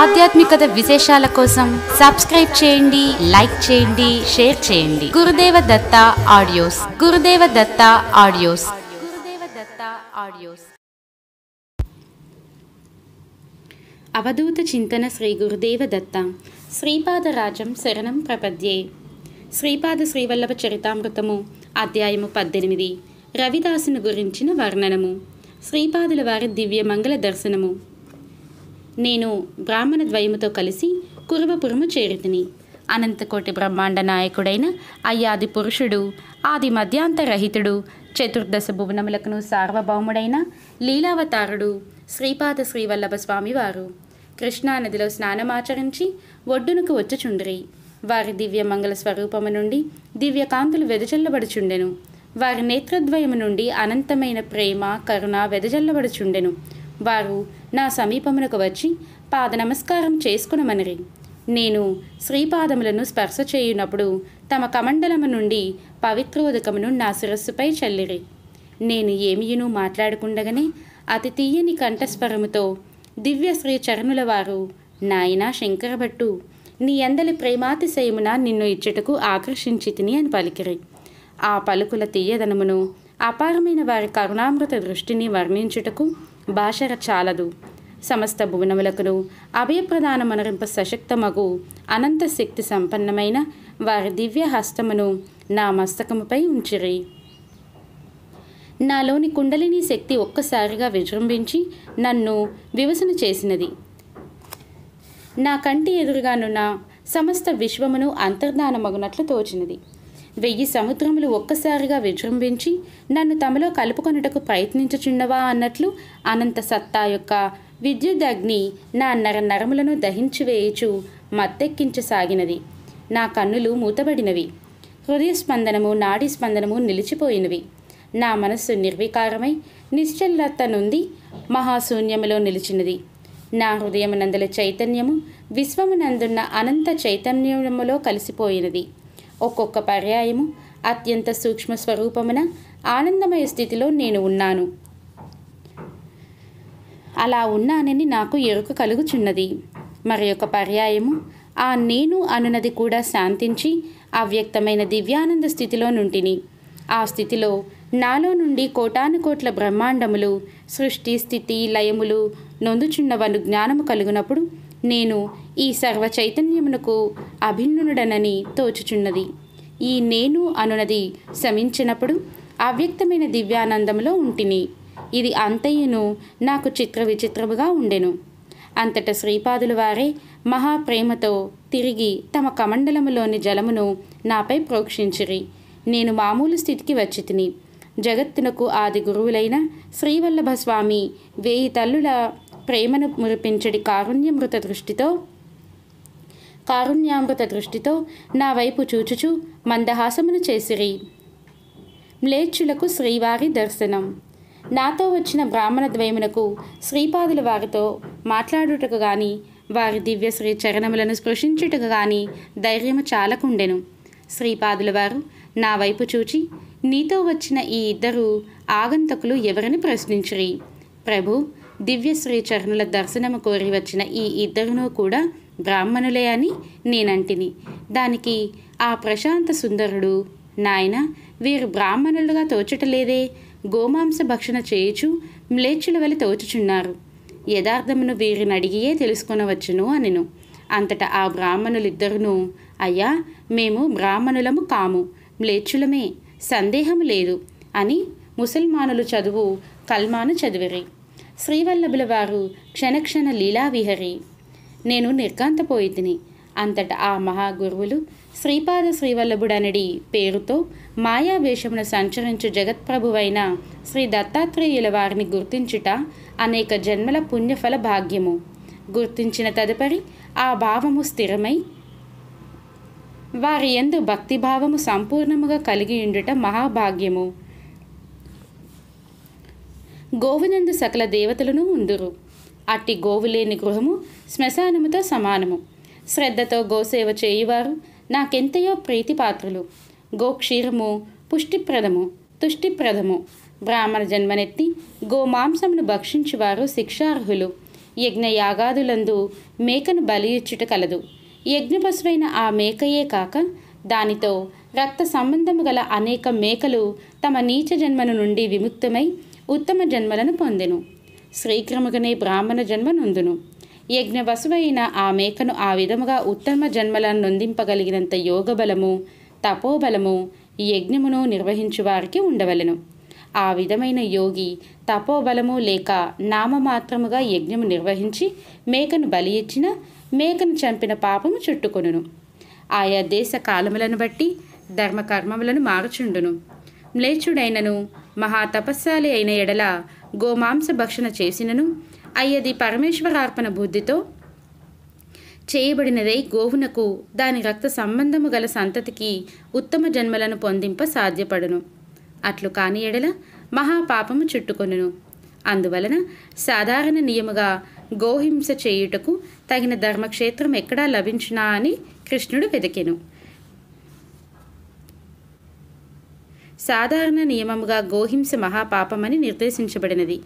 ఆధ్యాత్మికత విశేషాల కోసం సబ్స్క్రైబ్ చేయండి లైక్ చేయండి షేర్ చేయండి గురుదేవ దత్త ఆడియోస్ గురుదేవ దత్త ఆడియోస్ గురుదేవ దత్త ఆడియోస్ అవధూత చింతన శ్రీ గురుదేవ దత్త శ్రీపాదరాజం శరణం ప్రపద్యే శ్రీపాద శ్రీవల్లభ చరితామృతము అధ్యాయము పద్దెనిమిది రవిదాసును గురించిన వర్ణనము శ్రీపాదుల వారి దివ్య మంగళ దర్శనము నేను బ్రాహ్మణ ద్వయముతో కలిసి కురువపురము చేరితిని అనంతకోటి బ్రహ్మాండ నాయకుడైన అయ్యాది పురుషుడు ఆది మధ్యాంతరహితుడు చతుర్దశ భువనములకును సార్వభౌముడైన లీలావతారుడు శ్రీపాద శ్రీవల్లభ స్వామివారు కృష్ణానదిలో స్నానమాచరించి ఒడ్డునకు వచ్చుచుండ్రి వారి దివ్య మంగళ స్వరూపము నుండి దివ్యకాంతులు వెదజల్లబడుచుండెను వారి నేత్రద్వయము నుండి అనంతమైన ప్రేమ కరుణ వెదజల్లబడుచుండెను వారు నా సమీపమునకు వచ్చి పాద నమస్కారం చేసుకునమనిరి నేను శ్రీపాదములను స్పర్శ చేయునప్పుడు తమ కమండలము నుండి పవిత్రోదకమును నా శిరస్సుపై చల్లిరి నేను ఏమియును మాట్లాడకుండగానే అతి తీయని కంఠస్వరముతో దివ్య శ్రీ చరణుల వారు నాయనా శంకరభట్టు నీ అందలి ప్రేమాతిశయమున నిన్ను ఇచ్చుటకు ఆకర్షించితిని అని పలికిరి ఆ పలుకుల తీయదనమును అపారమైన వారి కరుణామృత దృష్టిని వర్ణించుటకు భాష చాలదు సమస్త భువనములకును అభయప్రదానమనరింప సశక్తమగు అనంత శక్తి సంపన్నమైన వారి దివ్య హస్తమును నా మస్తకముపై ఉంచిరి నాలోని కుండలిని శక్తి ఒక్కసారిగా విజృంభించి నన్ను వివసన చేసినది నా కంటి ఎదురుగానున్న సమస్త విశ్వమును అంతర్ధానమగునట్లు తోచినది వెయ్యి సముద్రములు ఒక్కసారిగా విజృంభించి నన్ను తమలో కలుపుకొనుటకు ప్రయత్నించుచున్నవా అన్నట్లు అనంత సత్తా యొక్క విద్యుదగ్ని నా నర నరములను దహించి వేయచు మత్తెక్కించసాగినది నా కన్నులు మూతబడినవి హృదయ స్పందనము నాడీ స్పందనము నిలిచిపోయినవి నా మనస్సు నిర్వికారమై నిశ్చలత నుండి మహాశూన్యములో నిలిచినది నా హృదయమునందల చైతన్యము విశ్వమునందున్న అనంత చైతన్యములో కలిసిపోయినది ఒక్కొక్క పర్యాయము అత్యంత సూక్ష్మ స్వరూపమున ఆనందమయ స్థితిలో నేను ఉన్నాను అలా ఉన్నానని నాకు ఎరుక కలుగుచున్నది మరి ఒక పర్యాయము ఆ నేను అనునది కూడా శాంతించి అవ్యక్తమైన దివ్యానంద స్థితిలో నుంటిని ఆ స్థితిలో నాలో నుండి కోటానుకోట్ల బ్రహ్మాండములు సృష్టి స్థితి లయములు నొందుచున్నవను జ్ఞానము కలిగినప్పుడు నేను ఈ సర్వ చైతన్యమునకు అభిన్నుడనని తోచుచున్నది ఈ నేను అనునది శమించినప్పుడు అవ్యక్తమైన దివ్యానందంలో ఉంటిని ఇది అంతయ్యను నాకు చిత్ర విచిత్రముగా ఉండెను అంతట శ్రీపాదుల వారే మహాప్రేమతో తిరిగి తమ కమండలములోని జలమును నాపై ప్రోక్షించిరి నేను మామూలు స్థితికి వచ్చి జగత్తునకు ఆది గురువులైన శ్రీవల్లభ స్వామి వేయి తల్లుల ప్రేమను మురిపించడి కారుణ్యమృత దృష్టితో కారుణ్యామృత దృష్టితో నా వైపు చూచుచు మందహాసమును చేసిరి మ్లేచ్చులకు శ్రీవారి దర్శనం నాతో వచ్చిన బ్రాహ్మణ ద్వయమునకు శ్రీపాదుల వారితో మాట్లాడుటకు గాని వారి దివ్య శ్రీ చరణములను స్పృశించుటకు గాని ధైర్యము చాలకుండెను శ్రీపాదుల వారు నా వైపు చూచి నీతో వచ్చిన ఈ ఇద్దరు ఆగంతకులు ఎవరని ప్రశ్నించిరి ప్రభు దివ్యశ్రీ చరణుల దర్శనము కోరి వచ్చిన ఈ ఇద్దరునూ కూడా బ్రాహ్మణులే అని నేనంటిని దానికి ఆ ప్రశాంత సుందరుడు నాయన వీరు బ్రాహ్మణులుగా తోచటలేదే గోమాంస భక్షణ చేయుచు మ్లేచ్చుల వలి తోచుచున్నారు యథార్థమును వీరిని అడిగియే తెలుసుకొనవచ్చును అనిను అంతటా ఆ బ్రాహ్మణులిద్దరును అయ్యా మేము బ్రాహ్మణులము కాము మ్లేచ్చులమే సందేహము లేదు అని ముసల్మానులు చదువు కల్మాను చదివిరి శ్రీవల్లభుల వారు క్షణక్షణ లీలావిహరి నేను నిర్కాంతపోయితిని అంతట ఆ మహాగురువులు శ్రీపాద శ్రీవల్లభుడనడి పేరుతో వేషమును సంచరించు జగత్ప్రభువైన శ్రీ దత్తాత్రేయుల వారిని గుర్తించుట అనేక జన్మల పుణ్యఫల భాగ్యము గుర్తించిన తదుపరి ఆ భావము స్థిరమై వారి ఎందు భక్తిభావము సంపూర్ణముగా కలిగి ఉండుట మహాభాగ్యము గోవునందు సకల దేవతలను ఉందురు అట్టి గోవు లేని గృహము శ్మశానముతో సమానము శ్రద్ధతో గోసేవ చేయువారు నాకెంతయో ప్రీతిపాత్రులు గోక్షీరము పుష్టిప్రదము తుష్టిప్రదము బ్రాహ్మణ జన్మనెత్తి గోమాంసమును భక్షించువారు శిక్షార్హులు యజ్ఞయాగాదులందు మేకను బలి ఇచ్చుట కలదు యజ్ఞపశువైన ఆ మేకయే కాక దానితో రక్త సంబంధము గల అనేక మేకలు తమ నీచ జన్మను నుండి విముక్తమై ఉత్తమ జన్మలను పొందెను శ్రీక్రముగనే బ్రాహ్మణ జన్మ నొందును యజ్ఞవసువైన ఆ మేకను ఆ విధముగా ఉత్తమ జన్మలను నొందింపగలిగినంత యోగబలము తపోబలము యజ్ఞమును నిర్వహించు వారికి ఉండవలెను ఆ విధమైన యోగి తపోబలము లేక నామమాత్రముగా యజ్ఞము నిర్వహించి మేకను బలి ఇచ్చిన మేకను చంపిన పాపము చుట్టుకొనును ఆయా దేశ కాలములను బట్టి ధర్మకర్మములను మార్చుండును మ్లేచుడైనను మహాతపస్శాలి అయిన ఎడల గోమాంస భక్షణ చేసినను అయ్యది పరమేశ్వరార్పణ బుద్ధితో చేయబడినదై గోవునకు దాని రక్త సంబంధము గల సంతతికి ఉత్తమ జన్మలను పొందింప సాధ్యపడును అట్లు కాని ఎడల మహాపాపము చుట్టుకొనును అందువలన సాధారణ నియముగా గోహింస చేయుటకు తగిన ధర్మక్షేత్రం ఎక్కడా లభించునా అని కృష్ణుడు వెతికెను సాధారణ నియమముగా గోహింస మహాపాపమని నిర్దేశించబడినది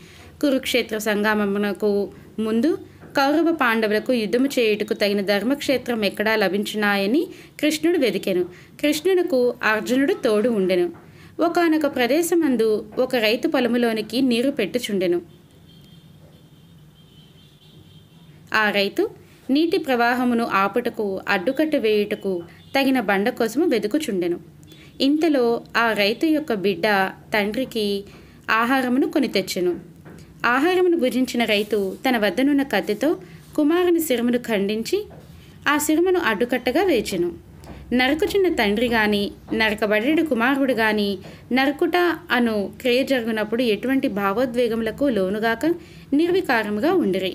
కురుక్షేత్ర సంగామమునకు ముందు కౌరవ పాండవులకు యుద్ధము చేయుటకు తగిన ధర్మక్షేత్రం ఎక్కడా లభించినాయని కృష్ణుడు వెదికెను కృష్ణునకు అర్జునుడు తోడు ఉండెను ఒకనొక ప్రదేశమందు ఒక రైతు పొలములోనికి నీరు పెట్టుచుండెను ఆ రైతు నీటి ప్రవాహమును ఆపుటకు అడ్డుకట్టు వేయుటకు తగిన బండ కోసము వెదుకుచుండెను ఇంతలో ఆ రైతు యొక్క బిడ్డ తండ్రికి ఆహారమును కొని తెచ్చును ఆహారమును భుజించిన రైతు తన వద్దనున్న కత్తితో కుమారుని సిరమును ఖండించి ఆ సిరమును అడ్డుకట్టగా వేచెను నరకుచిన్న తండ్రి గాని నరకబడేడు కుమారుడు గాని నరకుట అను క్రియ జరిగినప్పుడు ఎటువంటి భావోద్వేగములకు లోనుగాక నిర్వికారముగా ఉండిరి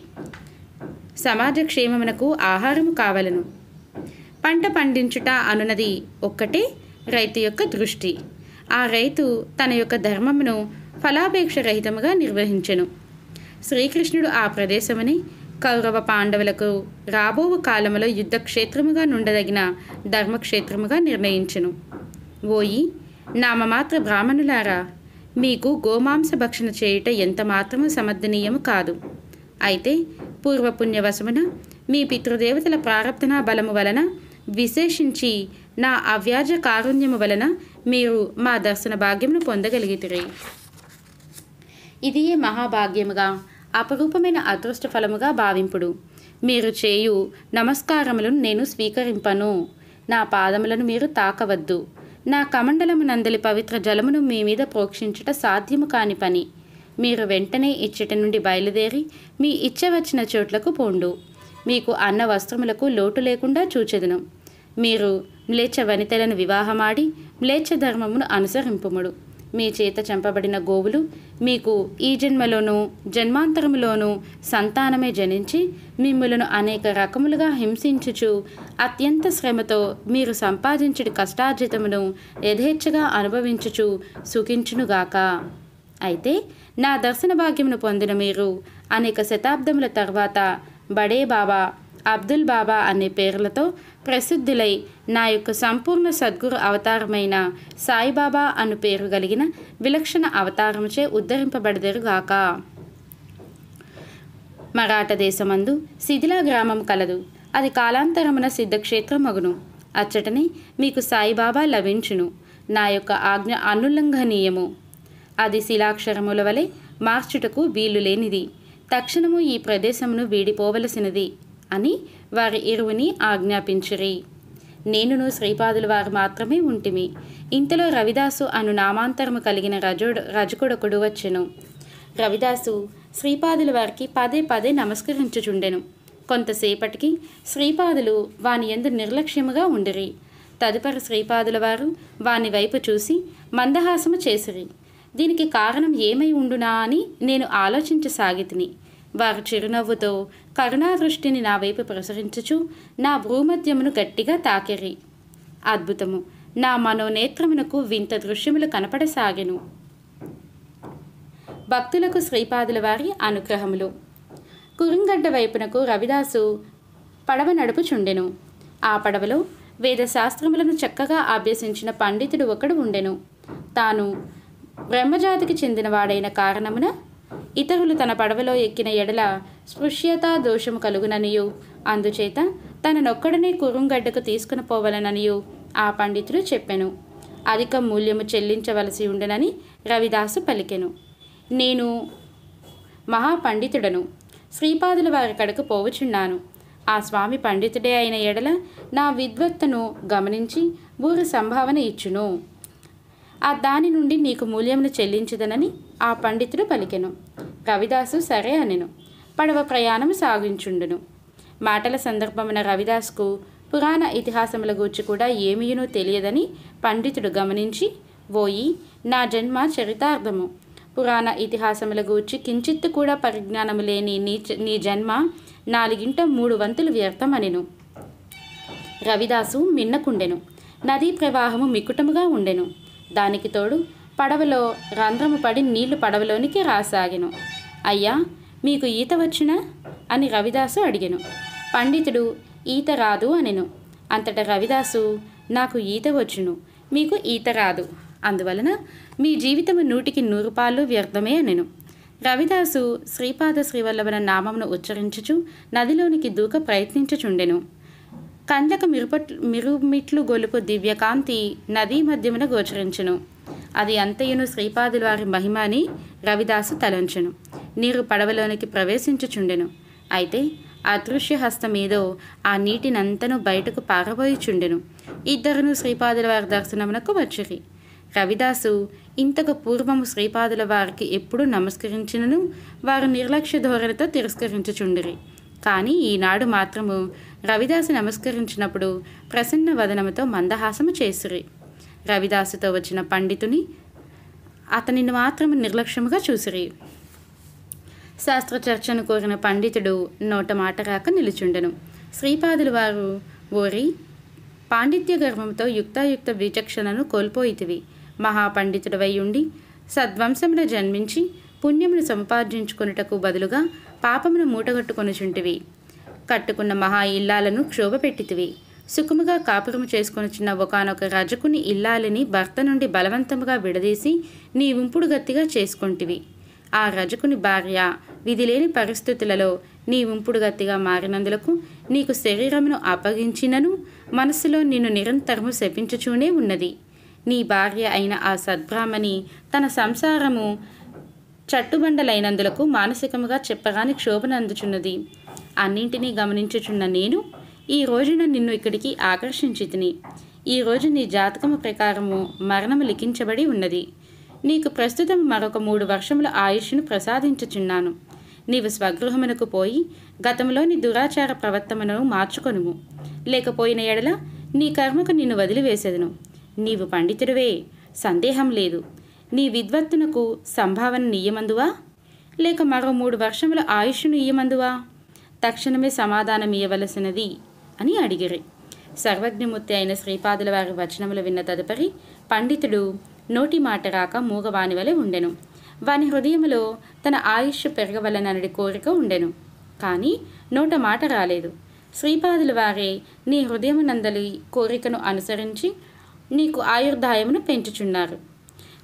సమాజ క్షేమమునకు ఆహారము కావలను పంట పండించుట అనునది ఒక్కటే రైతు యొక్క దృష్టి ఆ రైతు తన యొక్క ధర్మమును ఫలాపేక్ష రహితముగా నిర్వహించెను శ్రీకృష్ణుడు ఆ ప్రదేశమని కౌరవ పాండవులకు రాబో యుద్ధ యుద్ధక్షేత్రముగా నుండదగిన ధర్మక్షేత్రముగా నిర్ణయించెను ఓయి నామమాత్ర బ్రాహ్మణులారా మీకు గోమాంస భక్షణ చేయుట ఎంత మాత్రము సమర్థనీయము కాదు అయితే పూర్వపుణ్యవశమున మీ పితృదేవతల ప్రారంభనా బలము వలన విశేషించి నా అవ్యాజ కారుణ్యము వలన మీరు మా దర్శన భాగ్యమును పొందగలిగితే ఇది మహాభాగ్యముగా అపరూపమైన అదృష్ట ఫలముగా భావింపుడు మీరు చేయు నమస్కారములను నేను స్వీకరింపను నా పాదములను మీరు తాకవద్దు నా కమండలము నందలి పవిత్ర జలమును మీ మీద ప్రోక్షించుట సాధ్యము కాని పని మీరు వెంటనే ఇచ్చట నుండి బయలుదేరి మీ ఇచ్చవచ్చిన చోట్లకు పోండు మీకు అన్న వస్త్రములకు లోటు లేకుండా చూచెదను మీరు మ్లేచ్ఛ వనితలను వివాహమాడి మ్లేచ్ఛ ధర్మమును అనుసరింపుముడు మీ చేత చంపబడిన గోవులు మీకు ఈ జన్మలోనూ జన్మాంతరములోనూ సంతానమే జనించి మిమ్మలను అనేక రకములుగా హింసించుచు అత్యంత శ్రమతో మీరు సంపాదించుడి కష్టార్జితమును యథేచ్ఛగా అనుభవించుచు సుఖించునుగాక అయితే నా దర్శన భాగ్యమును పొందిన మీరు అనేక శతాబ్దముల తర్వాత బడే బాబా అబ్దుల్ బాబా అనే పేర్లతో ప్రసిద్ధులై నా యొక్క సంపూర్ణ సద్గురు అవతారమైన సాయిబాబా అను పేరు కలిగిన విలక్షణ అవతారముచే ఉద్ధరింపబడదరుగాక మరాఠ దేశమందు శిథిలా గ్రామం కలదు అది కాలాంతరమున సిద్ధక్షేత్రమగును అచ్చటనే మీకు సాయిబాబా లభించును నా యొక్క ఆజ్ఞ అనుల్లంఘనీయము అది శిలాక్షరముల వలె మార్చుటకు వీలు లేనిది తక్షణము ఈ ప్రదేశమును వీడిపోవలసినది అని వారి ఇరువుని ఆజ్ఞాపించిరి నేనును శ్రీపాదుల వారు మాత్రమే ఉంటిమి ఇంతలో రవిదాసు అను నామాంతరము కలిగిన రజుడు రజకుడొకడు వచ్చెను రవిదాసు శ్రీపాదుల వారికి పదే పదే నమస్కరించుచుండెను కొంతసేపటికి శ్రీపాదులు వాని ఎందు నిర్లక్ష్యముగా ఉండిరి తదుపరి శ్రీపాదుల వారు వాని వైపు చూసి మందహాసము చేసిరి దీనికి కారణం ఏమై ఉండునా అని నేను ఆలోచించసాగితిని వారు చిరునవ్వుతో కరుణాదృష్టిని నా వైపు ప్రసరించుచు నా భూమధ్యమును గట్టిగా తాకెరి అద్భుతము నా మనోనేత్రమునకు వింత దృశ్యములు కనపడసాగెను భక్తులకు శ్రీపాదుల వారి అనుగ్రహములు కురింగడ్డ వైపునకు రవిదాసు పడవ నడుపుచుండెను ఆ పడవలో వేదశాస్త్రములను చక్కగా అభ్యసించిన పండితుడు ఒకడు ఉండెను తాను బ్రహ్మజాతికి చెందినవాడైన కారణమున ఇతరులు తన పడవలో ఎక్కిన ఎడల స్పృశ్యతా దోషము కలుగుననియు అందుచేత తననొక్కడనే కురుంగడ్డకు తీసుకుని పోవలననియు ఆ పండితుడు చెప్పెను అధిక మూల్యము చెల్లించవలసి ఉండనని రవిదాసు పలికెను నేను మహాపండితుడను శ్రీపాదుల వారి కడకు పోవుచున్నాను ఆ స్వామి పండితుడే అయిన ఎడల నా విద్వత్తను గమనించి భూరి సంభావన ఇచ్చును ఆ దాని నుండి నీకు మూల్యమును చెల్లించదనని ఆ పండితుడు పలికెను రవిదాసు సరే అనెను పడవ ప్రయాణం సాగించుండును మాటల సందర్భమున రవిదాస్కు పురాణ ఇతిహాసముల గూర్చి కూడా ఏమీనూ తెలియదని పండితుడు గమనించి ఓయి నా జన్మ చరితార్థము పురాణ ఇతిహాసముల గూర్చి కించిత్తు కూడా పరిజ్ఞానము లేని నీ నీ జన్మ నాలుగింట మూడు వంతులు వ్యర్థమనెను రవిదాసు మిన్నకుండెను నదీ ప్రవాహము మికుటముగా ఉండెను దానికి తోడు పడవలో రంధ్రము పడి నీళ్లు పడవలోనికి రాసాగెను అయ్యా మీకు ఈత వచ్చునా అని రవిదాసు అడిగెను పండితుడు ఈత రాదు అనెను అంతట రవిదాసు నాకు ఈత వచ్చును మీకు ఈత రాదు అందువలన మీ జీవితము నూటికి నూరు పాలు వ్యర్థమే అనెను రవిదాసు శ్రీపాద శ్రీవల్లభన నామమును ఉచ్చరించుచు నదిలోనికి దూక ప్రయత్నించుచుండెను కండ్లకు మిరుపట్ మిరుమిట్లు గొలుపు దివ్యకాంతి నదీ మధ్యమున గోచరించును అది అంతయును శ్రీపాదుల వారి మహిమ అని రవిదాసు తలంచెను నీరు పడవలోనికి ప్రవేశించుచుండెను అయితే అదృశ్య హస్తమేదో ఆ నీటినంతను బయటకు పారబోయిచుండెను ఇద్దరును శ్రీపాదుల వారి దర్శనమునకు వచ్చిరి రవిదాసు ఇంతకు పూర్వము శ్రీపాదుల వారికి ఎప్పుడూ నమస్కరించినను వారు నిర్లక్ష్య ధోరణితో తిరస్కరించుచుండిరి కానీ ఈనాడు మాత్రము రవిదాసు నమస్కరించినప్పుడు ప్రసన్న వదనముతో మందహాసము చేసిరి రవిదాసుతో వచ్చిన పండితుని అతనిని మాత్రం నిర్లక్ష్యముగా చూసిరి శాస్త్ర చర్చను కోరిన పండితుడు నోట మాట రాక నిలుచుండెను శ్రీపాదులు వారు ఓరి పాండిత్య గర్వంతో యుక్తాయుక్త విచక్షణను కోల్పోయితివి మహాపండితుడవై ఉండి సద్వంశమున జన్మించి పుణ్యమును సంపాదించుకున్నటకు బదులుగా పాపమును మూటగట్టుకొనుచుంటివి కట్టుకున్న మహా ఇల్లాలను క్షోభపెట్టితివి సుఖముగా కాపురం చేసుకొనిచిన ఒకనొక రజకుని ఇల్లాలిని భర్త నుండి బలవంతముగా విడదీసి నీ ఉంపుడు గత్తిగా చేసుకుంటివి ఆ రజకుని భార్య విధిలేని పరిస్థితులలో నీ గత్తిగా మారినందులకు నీకు శరీరమును అప్పగించినను మనసులో నిన్ను నిరంతరము శపించుచూనే ఉన్నది నీ భార్య అయిన ఆ సద్బ్రాహ్మణి తన సంసారము చట్టుబండలైనందులకు మానసికముగా చెప్పగానే క్షోభనందుచున్నది అన్నింటినీ గమనించుచున్న నేను ఈ రోజున నిన్ను ఇక్కడికి ఆకర్షించితిని ఈరోజు నీ జాతకము ప్రకారము మరణము లిఖించబడి ఉన్నది నీకు ప్రస్తుతం మరొక మూడు వర్షముల ఆయుష్ను ప్రసాదించుచున్నాను నీవు స్వగృహమునకు పోయి గతంలోని దురాచార ప్రవర్తనను మార్చుకొనుము లేకపోయిన ఎడల నీ కర్మకు నిన్ను వదిలివేసేదను నీవు పండితుడివే సందేహం లేదు నీ విద్వత్తునకు సంభావన నీయమందువా లేక మరో మూడు వర్షముల ఆయుష్ను ఇయ్యమందువా తక్షణమే సమాధానం ఇయ్యవలసినది అని అడిగిరి సర్వజ్ఞమూర్తి అయిన శ్రీపాదుల వారి వచనములు విన్న తదుపరి పండితుడు నోటి మాట రాక మూగవాని వలె ఉండెను వాని హృదయములో తన ఆయుష్ పెరగవలనని కోరిక ఉండెను కానీ నోట మాట రాలేదు శ్రీపాదుల వారే నీ హృదయమునందలి కోరికను అనుసరించి నీకు ఆయుర్దాయమును పెంచుచున్నారు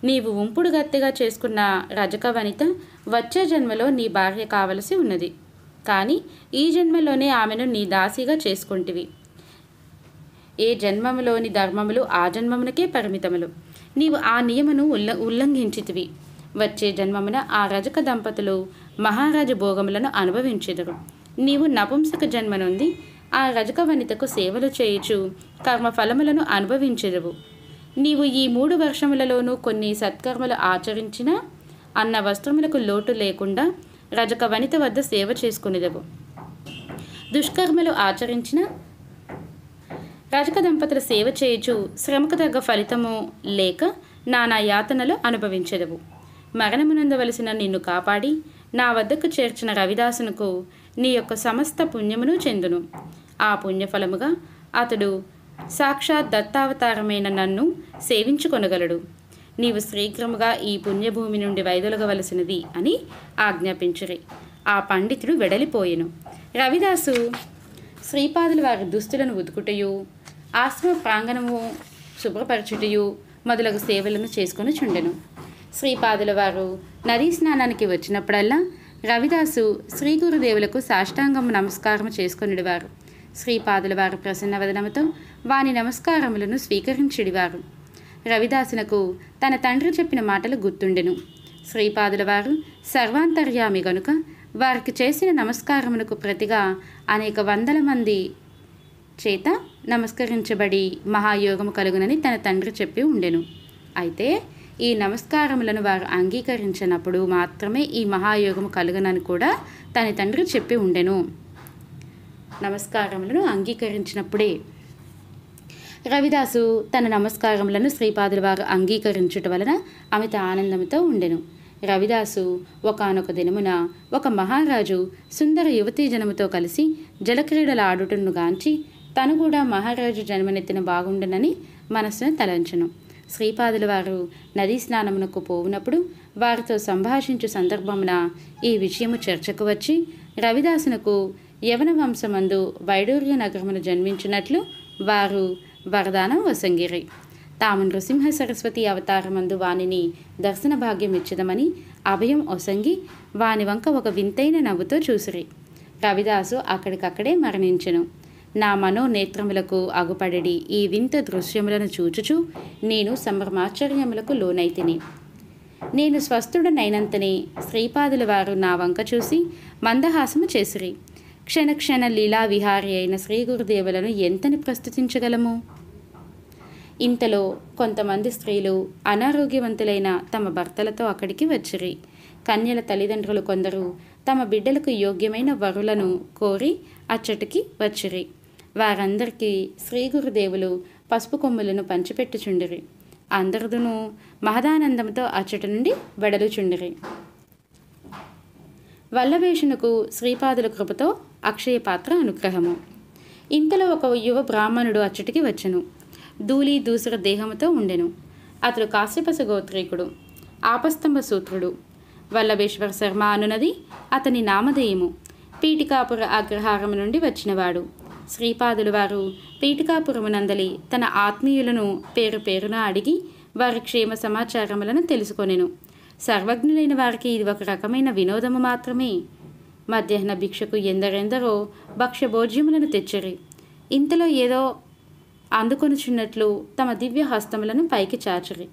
నీవు ఉంపుడు గత్తెగా చేసుకున్న రజక వనిత వచ్చే జన్మలో నీ భార్య కావలసి ఉన్నది కానీ ఈ జన్మలోనే ఆమెను నీ దాసిగా చేసుకుంటివి ఏ జన్మములోని ధర్మములు ఆ జన్మమునకే పరిమితములు నీవు ఆ నియమను ఉల్ల ఉల్లంఘించితివి వచ్చే జన్మమున ఆ రజక దంపతులు మహారాజ భోగములను అనుభవించెదరు నీవు నపుంసక జన్మ నుండి ఆ రజక వనితకు సేవలు చేయుచు కర్మఫలములను అనుభవించెదవు నీవు ఈ మూడు వర్షములలోనూ కొన్ని సత్కర్మలు ఆచరించినా అన్న వస్త్రములకు లోటు లేకుండా రజక వనిత వద్ద సేవ చేసుకునేదవు దుష్కర్మలు ఆచరించిన రజక దంపతుల సేవ చేయుచు శ్రమకు తగ్గ ఫలితము లేక నానా యాతనలు అనుభవించెదవు మరణమునందవలసిన నిన్ను కాపాడి నా వద్దకు చేర్చిన రవిదాసునుకు నీ యొక్క సమస్త పుణ్యమును చెందును ఆ పుణ్యఫలముగా అతడు సాక్షాత్ దత్తావతారమైన నన్ను సేవించుకొనగలడు నీవు శీఘ్రముగా ఈ పుణ్యభూమి నుండి వైదొలగవలసినది అని ఆజ్ఞాపించురి ఆ పండితుడు వెడలిపోయెను రవిదాసు శ్రీపాదులు వారి దుస్తులను ఉతుకుటయు ఆశ్రమ ప్రాంగణము శుభ్రపరచుటయు మొదలగు సేవలను చేసుకుని చుండెను శ్రీపాదుల వారు నదీ స్నానానికి వచ్చినప్పుడల్లా రవిదాసు శ్రీ గురుదేవులకు సాష్టాంగం నమస్కారం చేసుకునిడివారు శ్రీపాదుల వారు ప్రసన్నవదనముతో వాని నమస్కారములను స్వీకరించిడివారు రవిదాసునకు తన తండ్రి చెప్పిన మాటలు గుర్తుండెను శ్రీపాదుల వారు సర్వాంతర్యామి గనుక వారికి చేసిన నమస్కారములకు ప్రతిగా అనేక వందల మంది చేత నమస్కరించబడి మహాయోగము కలుగునని తన తండ్రి చెప్పి ఉండెను అయితే ఈ నమస్కారములను వారు అంగీకరించినప్పుడు మాత్రమే ఈ మహాయోగము కలుగునని కూడా తన తండ్రి చెప్పి ఉండెను నమస్కారములను అంగీకరించినప్పుడే రవిదాసు తన నమస్కారములను శ్రీపాదుల వారు అంగీకరించుట వలన అమిత ఆనందంతో ఉండెను రవిదాసు ఒకనొక దినమున ఒక మహారాజు సుందర యువతీ జనముతో కలిసి జలక్రీడలు ఆడుటను గాంచి తను కూడా మహారాజు జన్మనెత్తిన బాగుండునని మనస్సును తలంచను శ్రీపాదుల వారు నదీ స్నానమునకు పోవునప్పుడు వారితో సంభాషించు సందర్భమున ఈ విషయము చర్చకు వచ్చి రవిదాసునకు యవన వంశమందు వైడూర్య నగరమును జన్మించినట్లు వారు వరదాన వసంగిరి తాము నృసింహ సరస్వతి అవతారమందు వానిని దర్శన భాగ్యం ఇచ్చిదమని అభయం ఒసంగి వాని వంక ఒక వింతైన నవ్వుతో చూసిరి రవిదాసు అక్కడికక్కడే మరణించెను నా మనోనేత్రములకు అగుపడడి ఈ వింత దృశ్యములను చూచుచు నేను సంభ్రమాశ్చర్యములకు లోనైతిని నేను స్వస్థుడనైనంతనే శ్రీపాదుల వారు నా వంక చూసి మందహాసము చేసిరి క్షణక్షణ లీలా విహారి అయిన శ్రీ గురుదేవులను ఎంతని ప్రస్తుతించగలము ఇంతలో కొంతమంది స్త్రీలు అనారోగ్యవంతులైన తమ భర్తలతో అక్కడికి వచ్చిరి కన్యల తల్లిదండ్రులు కొందరు తమ బిడ్డలకు యోగ్యమైన వరులను కోరి అచ్చటికి వచ్చిరి వారందరికీ శ్రీ గురుదేవులు పసుపు కొమ్ములను పంచిపెట్టుచుండిరి అందరిదును మహదానందంతో అచ్చటి నుండి వెడలుచుండిరి వల్లభేషునకు శ్రీపాదుల కృపతో అక్షయ పాత్ర అనుగ్రహము ఇంతలో ఒక యువ బ్రాహ్మణుడు అచ్చటికి వచ్చెను ధూళి దూసర దేహముతో ఉండెను అతడు కాశ్యపస గోత్రీకుడు ఆపస్తంభ సూత్రుడు వల్లభేశ్వర శర్మ అనునది అతని నామధేయము పీఠికాపుర అగ్రహారం నుండి వచ్చినవాడు శ్రీపాదులు వారు పీఠికాపురమునందలి తన ఆత్మీయులను పేరు పేరున అడిగి వారి క్షేమ సమాచారములను తెలుసుకొనెను సర్వజ్ఞులైన వారికి ఇది ఒక రకమైన వినోదము మాత్రమే మధ్యాహ్న భిక్షకు ఎందరెందరో భక్ష్యభోజ్యములను తెచ్చిరి ఇంతలో ఏదో అందుకొనుచున్నట్లు తమ దివ్య హస్తములను పైకి చాచరి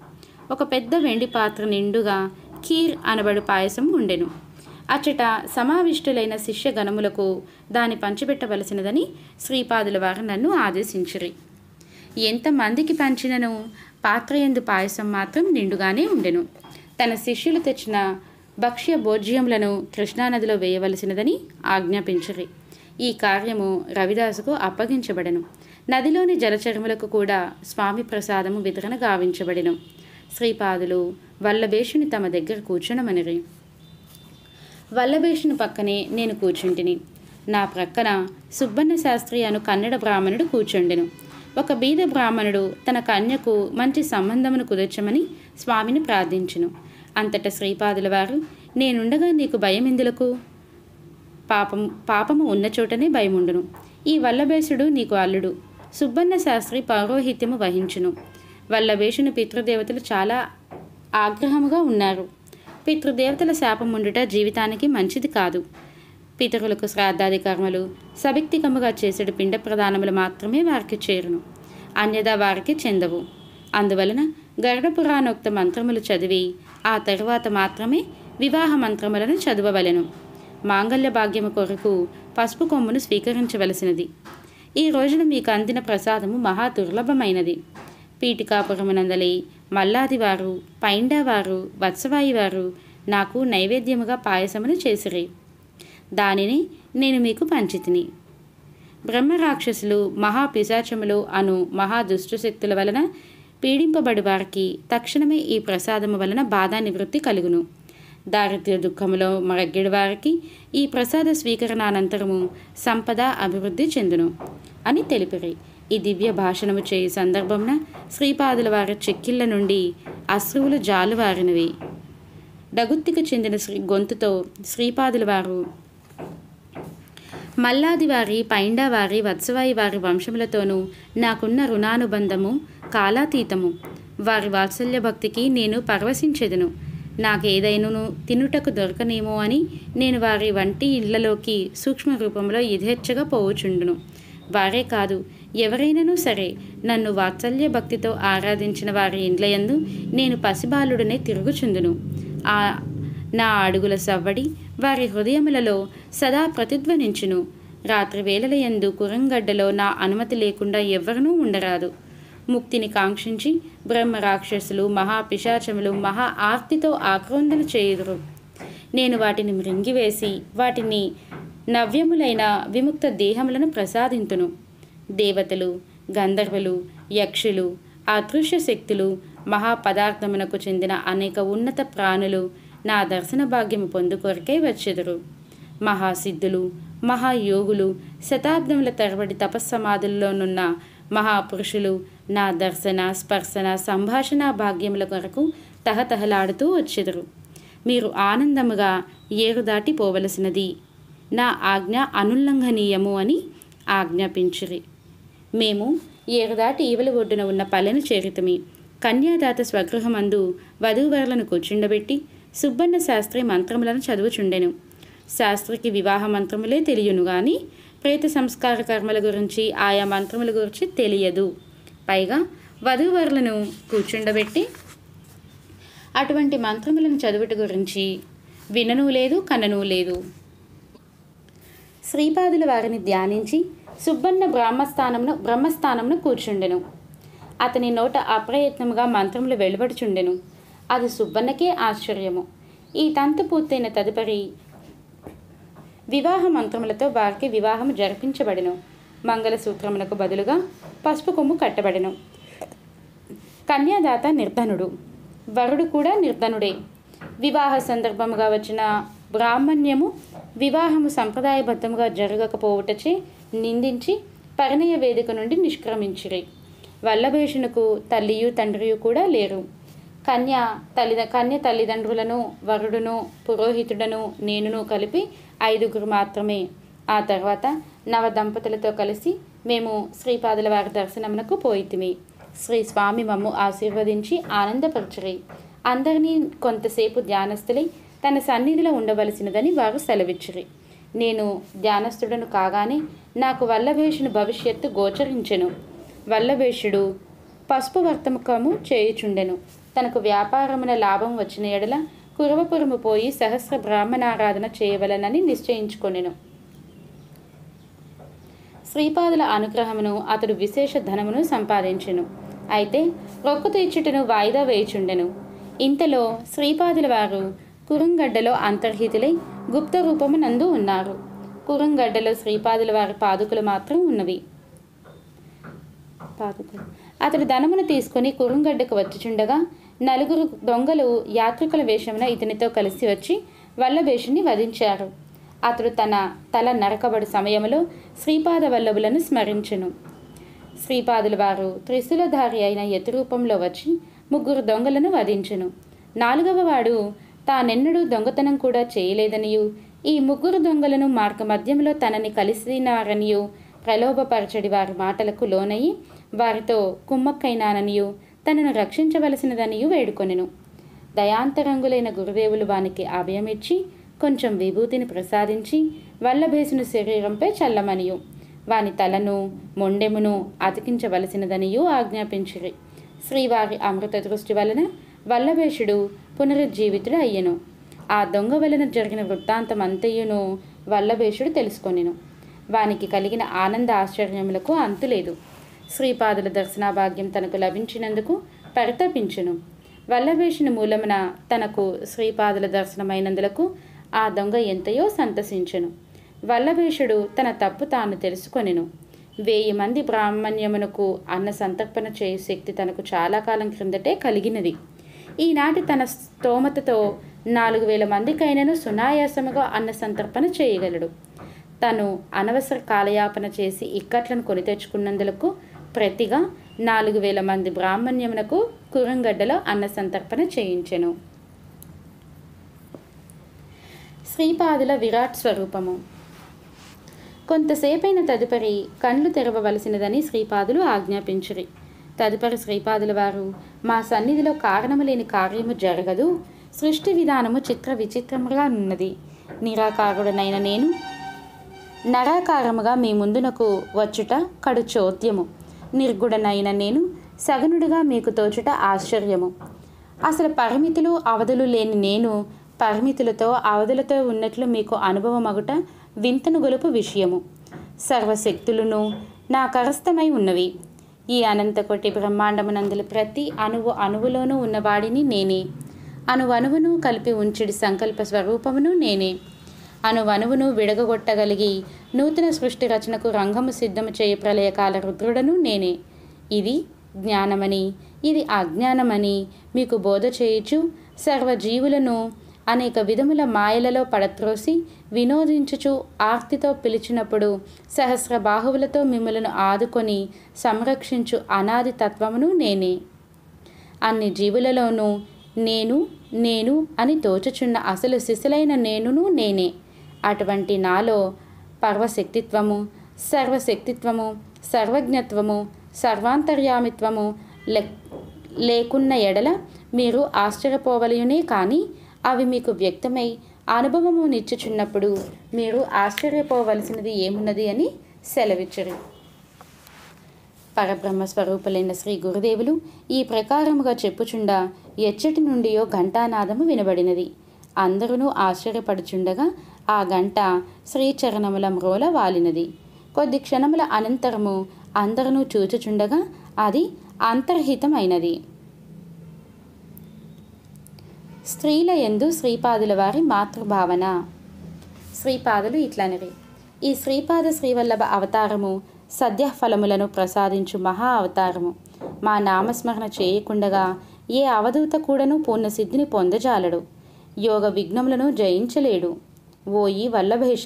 ఒక పెద్ద వెండి పాత్ర నిండుగా కీర్ అనబడు పాయసం ఉండెను అచ్చట సమావిష్టులైన శిష్య గణములకు దాన్ని పంచిపెట్టవలసినదని శ్రీపాదుల వారు నన్ను ఆదేశించిరి ఎంతమందికి పంచినను పాత్ర ఎందు పాయసం మాత్రం నిండుగానే ఉండెను తన శిష్యులు తెచ్చిన భక్ష్య భోజ్యములను కృష్ణానదిలో వేయవలసినదని ఆజ్ఞాపించరి ఈ కార్యము రవిదాసుకు అప్పగించబడెను నదిలోని జలచర్ములకు కూడా స్వామి ప్రసాదము వితరణ గావించబడెను శ్రీపాదులు వల్లభేషుని తమ దగ్గర కూర్చునమనిరి వల్లభేషుని పక్కనే నేను కూర్చుంటిని నా ప్రక్కన సుబ్బన్న శాస్త్రి అను కన్నడ బ్రాహ్మణుడు కూర్చుండెను ఒక బీద బ్రాహ్మణుడు తన కన్యకు మంచి సంబంధమును కుదర్చమని స్వామిని ప్రార్థించును అంతట శ్రీపాదుల వారు నేనుండగా నీకు భయం ఎందులకు పాపం పాపము ఉన్న చోటనే భయముండును ఈ వల్లభేషుడు నీకు అల్లుడు సుబ్బన్న శాస్త్రి పౌరోహిత్యము వహించును వల్లభేషుని పితృదేవతలు చాలా ఆగ్రహముగా ఉన్నారు పితృదేవతల శాపముండుట జీవితానికి మంచిది కాదు పితరులకు శ్రాద్ధాది కర్మలు సభిక్తికముగా చేసేడు పిండ ప్రధానములు మాత్రమే వారికి చేరును అన్యదా వారికి చెందవు అందువలన గరుడ పురాణోక్త మంత్రములు చదివి ఆ తరువాత మాత్రమే వివాహ మంత్రములను చదవవలెను మాంగళ్య భాగ్యము కొరకు పసుపు కొమ్మును స్వీకరించవలసినది ఈ రోజున మీకు అందిన ప్రసాదము మహా దుర్లభమైనది పీటికాపురమునందలి మల్లాదివారు పైండావారు వత్సవాయివారు నాకు నైవేద్యముగా పాయసమును చేసిరే దానిని నేను మీకు పంచితిని బ్రహ్మరాక్షసులు మహాపిశాచములు అను శక్తుల వలన పీడింపబడి వారికి తక్షణమే ఈ ప్రసాదము వలన బాధా నివృత్తి కలుగును దారిద్ర్య దుఃఖములో మరగ్గిడి వారికి ఈ ప్రసాద స్వీకరణ అనంతరము సంపద అభివృద్ధి చెందును అని తెలిపిరి ఈ దివ్య భాషణము చేయు సందర్భమున శ్రీపాదుల వారి చెక్కిళ్ళ నుండి అశ్రువులు జాలువారినవి డగుత్తికి చెందిన శ్రీ గొంతుతో శ్రీపాదుల వారు మల్లాది వారి పైండా వారి వత్సవాయి వారి వంశములతోనూ నాకున్న రుణానుబంధము కాలాతీతము వారి వాత్సల్య భక్తికి నేను పరవశించెదను నాకేదైనను తినుటకు దొరకనేమో అని నేను వారి వంటి ఇళ్లలోకి సూక్ష్మ రూపంలో యథేచ్ఛగా పోవుచుండును వారే కాదు ఎవరైనను సరే నన్ను వాత్సల్య భక్తితో ఆరాధించిన వారి ఇండ్లయందు నేను పసిబాలుడనే తిరుగుచుందును ఆ నా అడుగుల సవ్వడి వారి హృదయములలో సదా ప్రతిధ్వనించును రాత్రి వేళలయందు కురంగడ్డలో నా అనుమతి లేకుండా ఎవ్వరనూ ఉండరాదు ముక్తిని కాంక్షించి బ్రహ్మ రాక్షసులు మహాపిశాచములు మహా ఆర్తితో ఆక్రోందన చేయుదురు నేను వాటిని మృంగివేసి వాటిని నవ్యములైన విముక్త దేహములను ప్రసాదింతును దేవతలు గంధర్వులు యక్షులు అదృశ్య శక్తులు మహాపదార్థమునకు చెందిన అనేక ఉన్నత ప్రాణులు నా దర్శన భాగ్యం పొందుకొరకై వచ్చెదరు మహాసిద్ధులు మహాయోగులు శతాబ్దముల తరబడి తపస్సమాధుల్లోనున్న మహాపురుషులు నా దర్శన స్పర్శన సంభాషణ భాగ్యముల కొరకు తహతహలాడుతూ వచ్చెదరు మీరు ఆనందముగా ఏరు దాటి పోవలసినది నా ఆజ్ఞ అనుల్లంఘనీయము అని ఆజ్ఞాపించిరి మేము ఏరు దాటి ఈవల ఒడ్డున ఉన్న పల్లెను చేరితమి కన్యాదాత స్వగృహమందు వధూవరులను కూర్చుండబెట్టి సుబ్బన్న శాస్త్రి మంత్రములను చదువుచుండెను శాస్త్రికి వివాహ మంత్రములే తెలియను గాని ప్రేత సంస్కార కర్మల గురించి ఆయా మంత్రముల గురించి తెలియదు పైగా వధూవరులను కూర్చుండబెట్టి అటువంటి మంత్రములను చదువుట గురించి వినను లేదు కననూ లేదు శ్రీపాదుల వారిని ధ్యానించి సుబ్బన్న బ్రహ్మస్థానంను బ్రహ్మస్థానంను కూర్చుండెను అతని నోట అప్రయత్నముగా మంత్రములు వెలువడుచుండెను అది సుబ్బన్నకే ఆశ్చర్యము ఈ తంతు పూర్తయిన తదుపరి వివాహ మంత్రములతో వారికి వివాహం జరిపించబడెను మంగళసూత్రములకు బదులుగా పసుపు కొమ్ము కట్టబడెను కన్యాదాత నిర్ధనుడు వరుడు కూడా నిర్ధనుడే వివాహ సందర్భముగా వచ్చిన బ్రాహ్మణ్యము వివాహము సంప్రదాయబద్ధముగా జరగకపోవటచే నిందించి పరిణయ వేదిక నుండి నిష్క్రమించిరి వల్లభేషునకు తల్లియు తండ్రియు కూడా లేరు కన్య తల్లిద కన్య తల్లిదండ్రులను వరుడును పురోహితుడను నేనును కలిపి ఐదుగురు మాత్రమే ఆ తర్వాత నవ దంపతులతో కలిసి మేము శ్రీపాదుల వారి దర్శనమునకు పోయితిమి శ్రీ స్వామి మమ్ము ఆశీర్వదించి ఆనందపరచరి అందరినీ కొంతసేపు ధ్యానస్థులై తన సన్నిధిలో ఉండవలసినదని వారు సెలవిచ్చిరి నేను ధ్యానస్థుడను కాగానే నాకు వల్లభేషుని భవిష్యత్తు గోచరించెను వల్లభేషుడు పసుపు వర్తముఖము చేయుచుండెను తనకు వ్యాపారమున లాభం వచ్చిన ఎడల కురవపురము పోయి సహస్ర బ్రాహ్మణారాధన చేయవలనని నిశ్చయించుకొనెను శ్రీపాదుల అనుగ్రహమును అతడు విశేష ధనమును సంపాదించెను అయితే రొక్కు తీర్చుటను వాయిదా వేయుచుండెను ఇంతలో శ్రీపాదుల వారు కురుంగడ్డలో అంతర్హితులై గుప్త రూపమునందు ఉన్నారు కురుంగడ్డలో శ్రీపాదుల వారి పాదుకులు మాత్రం ఉన్నవి పాదుకులు అతడు ధనమును తీసుకుని కురుంగడ్డకు వచ్చిచుండగా నలుగురు దొంగలు యాత్రికుల వేషమున ఇతనితో కలిసి వచ్చి వల్లభేషుని వధించారు అతడు తన తల నరకబడి సమయంలో శ్రీపాద వల్లభులను స్మరించును శ్రీపాదుల వారు త్రిశూలధారి అయిన యతిరూపంలో వచ్చి ముగ్గురు దొంగలను వధించును నాలుగవ వాడు తానెన్నడూ దొంగతనం కూడా చేయలేదనియు ఈ ముగ్గురు దొంగలను మార్గ మధ్యంలో తనని కలిసినారనియు ప్రలోభపరచడి వారి మాటలకు లోనయి వారితో కుమ్మక్కైనాననియు తనను రక్షించవలసినదనియు వేడుకొనెను దయాంతరంగులైన గురుదేవులు వానికి అభయమిచ్చి కొంచెం విభూతిని ప్రసాదించి వల్లభేసుని శరీరంపై చల్లమనియు వాని తలను మొండెమును అతికించవలసినదనియు ఆజ్ఞాపించిరి శ్రీవారి అమృత దృష్టి వలన వల్లభేషుడు పునరుజ్జీవితుడు అయ్యను ఆ దొంగ వలన జరిగిన వృత్తాంతం అంతయును వల్లభేషుడు తెలుసుకొనిను వానికి కలిగిన ఆనంద ఆశ్చర్యములకు అంతులేదు శ్రీపాదుల దర్శన భాగ్యం తనకు లభించినందుకు పరితపించును వల్లభేషుని మూలమున తనకు శ్రీపాదుల దర్శనమైనందులకు ఆ దొంగ ఎంతయో సంతసించెను వల్లభేషుడు తన తప్పు తాను తెలుసుకొనిను వెయ్యి మంది బ్రాహ్మణ్యమునకు అన్న సంతర్పణ చేయు శక్తి తనకు చాలా కాలం క్రిందటే కలిగినది ఈనాటి తన స్తోమతతో నాలుగు వేల మందికైనను సునాయాసముగా అన్న సంతర్పణ చేయగలడు తను అనవసర కాలయాపన చేసి ఇక్కట్లను కొని తెచ్చుకున్నందులకు ప్రతిగా నాలుగు వేల మంది బ్రాహ్మణ్యమునకు కురంగడ్డలో అన్న సంతర్పణ చేయించెను శ్రీపాదుల విరాట్ స్వరూపము కొంతసేపైన తదుపరి కళ్ళు తెరవవలసినదని శ్రీపాదులు ఆజ్ఞాపించిరి తదుపరి శ్రీపాదుల వారు మా సన్నిధిలో కారణము లేని కార్యము జరగదు సృష్టి విధానము చిత్ర విచిత్రముగా ఉన్నది నిరాకారుడనైన నేను నరాకారముగా మీ ముందునకు వచ్చుట కడు చోద్యము నిర్గుణనైన నేను సగనుడిగా మీకు తోచుట ఆశ్చర్యము అసలు పరిమితులు అవధులు లేని నేను పరిమితులతో అవధులతో ఉన్నట్లు మీకు అనుభవమగుట వింతను గొలుపు విషయము సర్వశక్తులను నా కరస్థమై ఉన్నవి ఈ అనంతకోటి బ్రహ్మాండమునందుల ప్రతి అణువు అణువులోనూ ఉన్నవాడిని నేనే అణువణువును కలిపి ఉంచిడి సంకల్ప స్వరూపమును నేనే అనువనువును విడగొట్టగలిగి నూతన సృష్టి రచనకు రంగము సిద్ధము చేయ ప్రళయకాల రుద్రుడను నేనే ఇది జ్ఞానమని ఇది అజ్ఞానమని మీకు బోధ చేయుచు సర్వజీవులను అనేక విధముల మాయలలో పడత్రోసి వినోదించుచు ఆర్తితో పిలిచినప్పుడు సహస్ర బాహువులతో మిమ్మలను ఆదుకొని సంరక్షించు అనాది తత్వమును నేనే అన్ని జీవులలోనూ నేను నేను అని తోచుచున్న అసలు శిశులైన నేనును నేనే అటువంటి నాలో పర్వశక్తిత్వము సర్వశక్తిత్వము సర్వజ్ఞత్వము సర్వాంతర్యామిత్వము లేకున్న ఎడల మీరు ఆశ్చర్యపోవలయునే కానీ అవి మీకు వ్యక్తమై అనుభవము నిచ్చుచున్నప్పుడు మీరు ఆశ్చర్యపోవలసినది ఏమున్నది అని సెలవిచ్చరు పరబ్రహ్మ స్వరూపులైన శ్రీ గురుదేవులు ఈ ప్రకారముగా చెప్పుచుండా ఎచ్చటి నుండియో ఘంటానాదము వినబడినది అందరూ ఆశ్చర్యపడుచుండగా ఆ గంట శ్రీచరణముల మ్రోల వాలినది కొద్ది క్షణముల అనంతరము అందరూ చూచుచుండగా అది అంతర్హితమైనది స్త్రీల ఎందు శ్రీపాదుల వారి మాతృభావన శ్రీపాదులు ఇట్లనివి ఈ శ్రీపాద శ్రీవల్లభ అవతారము సద్యఫలములను ప్రసాదించు మహా అవతారము మా నామస్మరణ చేయకుండగా ఏ అవధూత కూడాను పూర్ణసిద్ధిని పొందజాలడు యోగ విఘ్నములను జయించలేడు ఓయి వల్లభేష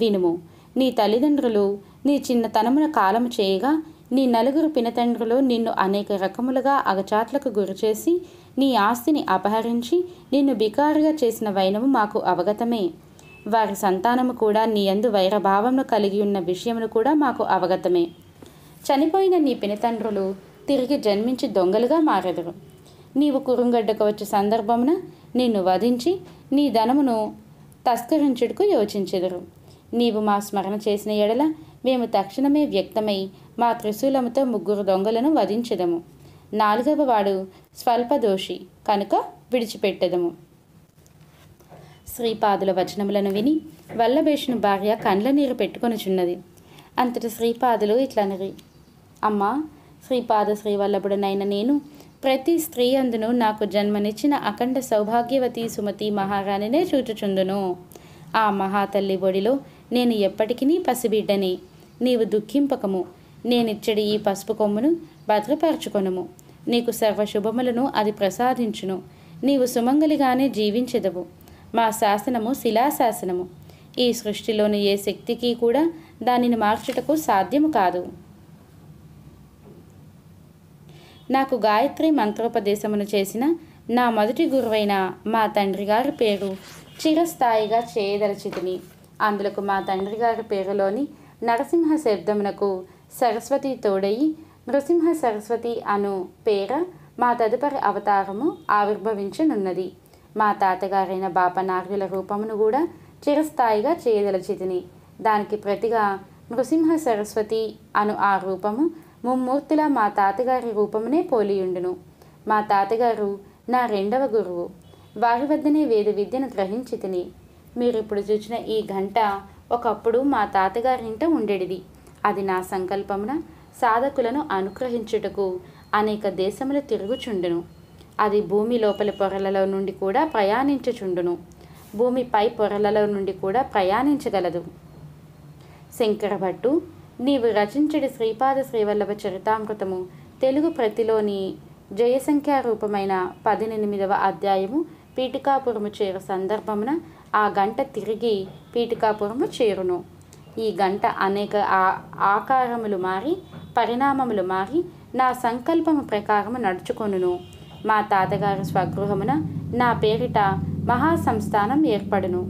వినుము నీ తల్లిదండ్రులు నీ చిన్నతనమున కాలము చేయగా నీ నలుగురు పినతండ్రులు నిన్ను అనేక రకములుగా అగచాట్లకు గురిచేసి నీ ఆస్తిని అపహరించి నిన్ను బికారుగా చేసిన వైనము మాకు అవగతమే వారి సంతానము కూడా నీ అందు వైరభావమును కలిగి ఉన్న విషయమును కూడా మాకు అవగతమే చనిపోయిన నీ పినతండ్రులు తిరిగి జన్మించి దొంగలుగా మారెదరు నీవు కురుంగడ్డకు వచ్చే సందర్భమున నిన్ను వధించి నీ ధనమును తస్కరించుటకు యోచించెదరు నీవు మా స్మరణ చేసిన ఎడల మేము తక్షణమే వ్యక్తమై మా త్రిశూలముతో ముగ్గురు దొంగలను వధించదము నాలుగవ వాడు స్వల్పదోషి కనుక విడిచిపెట్టదము శ్రీపాదుల వచనములను విని వల్లభేషుని భార్య కండ్ల నీరు పెట్టుకొనుచున్నది అంతటి శ్రీపాదులు ఇట్లనరి అమ్మా శ్రీపాద శ్రీవల్లభుడనైన నేను ప్రతి స్త్రీ అందును నాకు జన్మనిచ్చిన అఖండ సౌభాగ్యవతి సుమతి మహారాణినే చూచుచుందును ఆ మహాతల్లి ఒడిలో నేను ఎప్పటికీ పసిబిడ్డని నీవు దుఃఖింపకము నేనిచ్చడి ఈ పసుపు కొమ్మును భద్రపరచుకొనుము నీకు సర్వశుభములను అది ప్రసాదించును నీవు సుమంగలిగానే జీవించెదవు మా శాసనము శిలాశాసనము ఈ సృష్టిలోని ఏ శక్తికి కూడా దానిని మార్చుటకు సాధ్యము కాదు నాకు గాయత్రి మంత్రోపదేశమును చేసిన నా మొదటి గురువైన మా తండ్రి గారి పేరు చిరస్థాయిగా చేయదలచితిని అందులకు మా తండ్రి గారి పేరులోని నరసింహ శబ్దమునకు సరస్వతి తోడయి నృసింహ సరస్వతి అను పేర మా తదుపరి అవతారము ఆవిర్భవించనున్నది మా తాతగారైన బాపనార్యుల రూపమును కూడా చిరస్థాయిగా చేయదలచితిని దానికి ప్రతిగా నృసింహ సరస్వతి అను ఆ రూపము ముమ్మూర్తిలా మా తాతగారి రూపమునే పోలియుండును మా తాతగారు నా రెండవ గురువు వారి వద్దనే వేద విద్యను గ్రహించి తిని మీరిప్పుడు చూచిన ఈ గంట ఒకప్పుడు మా తాతగారింట ఉండేటిది అది నా సంకల్పమున సాధకులను అనుగ్రహించుటకు అనేక దేశములు తిరుగుచుండును అది భూమి లోపలి పొరలలో నుండి కూడా ప్రయాణించుచుండును భూమిపై పొరలలో నుండి కూడా ప్రయాణించగలదు శంకరభట్టు నీవు రచించడి శ్రీపాద శ్రీవల్లభ చరితామృతము తెలుగు ప్రతిలోని జయసంఖ్యా రూపమైన పదినెనిమిదవ అధ్యాయము పీఠికాపురము చేరు సందర్భమున ఆ గంట తిరిగి పీఠికాపురము చేరును ఈ గంట అనేక ఆకారములు మారి పరిణామములు మారి నా సంకల్పము ప్రకారము నడుచుకొనును మా తాతగారి స్వగృహమున నా పేరిట మహాసంస్థానం ఏర్పడును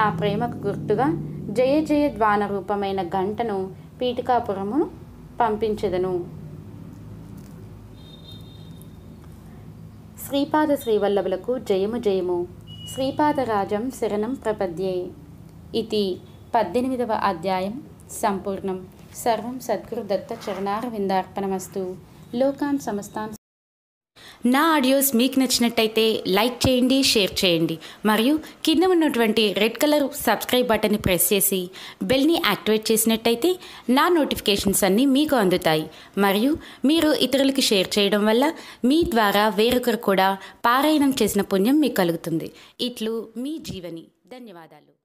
నా ప్రేమకు గుర్తుగా జయ జయ ద్వాన రూపమైన గంటను పీఠకాపురము పంపించదను శ్రీపాద శ్రీవల్లభులకు జయము జయము శ్రీపాదరాజం శరణం ప్రపద్యే ఇది పద్దెనిమిదవ అధ్యాయం సంపూర్ణం సర్వం సద్గురు దత్త విందార్పణమస్తు లోకాన్ సమస్తాన్ నా ఆడియోస్ మీకు నచ్చినట్టయితే లైక్ చేయండి షేర్ చేయండి మరియు కింద ఉన్నటువంటి రెడ్ కలర్ సబ్స్క్రైబ్ బటన్ని ప్రెస్ చేసి బెల్ని యాక్టివేట్ చేసినట్టయితే నా నోటిఫికేషన్స్ అన్నీ మీకు అందుతాయి మరియు మీరు ఇతరులకి షేర్ చేయడం వల్ల మీ ద్వారా వేరొకరు కూడా పారాయణం చేసిన పుణ్యం మీకు కలుగుతుంది ఇట్లు మీ జీవని ధన్యవాదాలు